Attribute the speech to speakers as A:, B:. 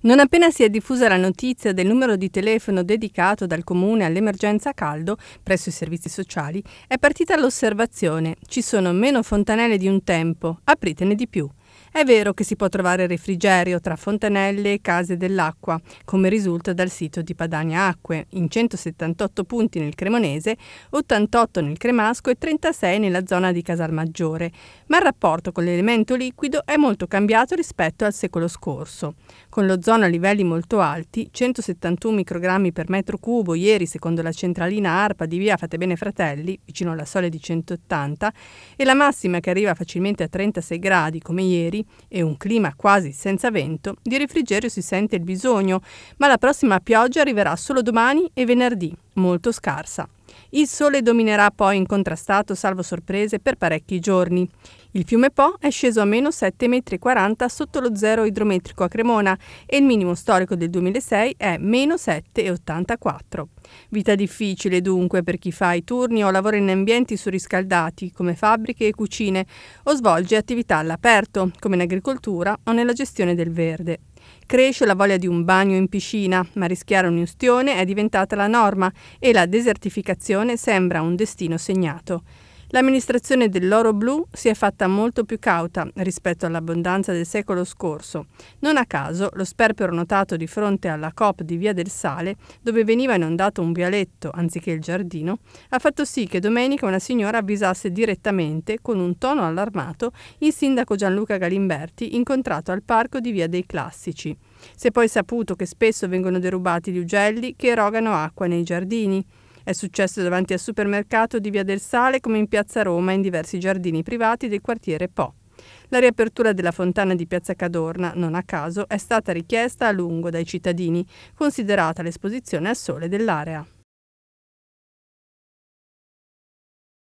A: Non appena si è diffusa la notizia del numero di telefono dedicato dal comune all'emergenza caldo presso i servizi sociali, è partita l'osservazione: ci sono meno fontanelle di un tempo, apritene di più. È vero che si può trovare refrigerio tra fontanelle e case dell'acqua, come risulta dal sito di Padania Acque, in 178 punti nel Cremonese, 88 nel Cremasco e 36 nella zona di Casalmaggiore, ma il rapporto con l'elemento liquido è molto cambiato rispetto al secolo scorso. Con l'ozono a livelli molto alti, 171 microgrammi per metro cubo ieri secondo la centralina ARPA di via Fatebene Fratelli, vicino alla soglia di 180, e la massima che arriva facilmente a 36 gradi come ieri, e un clima quasi senza vento, di refrigerio si sente il bisogno, ma la prossima pioggia arriverà solo domani e venerdì, molto scarsa. Il sole dominerà poi incontrastato, salvo sorprese, per parecchi giorni. Il fiume Po è sceso a meno 7,40 m sotto lo zero idrometrico a Cremona e il minimo storico del 2006 è meno 7,84. Vita difficile dunque per chi fa i turni o lavora in ambienti surriscaldati come fabbriche e cucine o svolge attività all'aperto come in agricoltura o nella gestione del verde. Cresce la voglia di un bagno in piscina, ma rischiare un ustione è diventata la norma e la desertificazione sembra un destino segnato. L'amministrazione dell'oro blu si è fatta molto più cauta rispetto all'abbondanza del secolo scorso. Non a caso lo sperpero notato di fronte alla COP di Via del Sale, dove veniva inondato un vialetto anziché il giardino, ha fatto sì che domenica una signora avvisasse direttamente, con un tono allarmato, il sindaco Gianluca Galimberti incontrato al parco di Via dei Classici. Si è poi saputo che spesso vengono derubati gli ugelli che erogano acqua nei giardini. È successo davanti al supermercato di Via del Sale come in Piazza Roma e in diversi giardini privati del quartiere Po. La riapertura della fontana di Piazza Cadorna, non a caso, è stata richiesta a lungo dai cittadini, considerata l'esposizione al sole dell'area.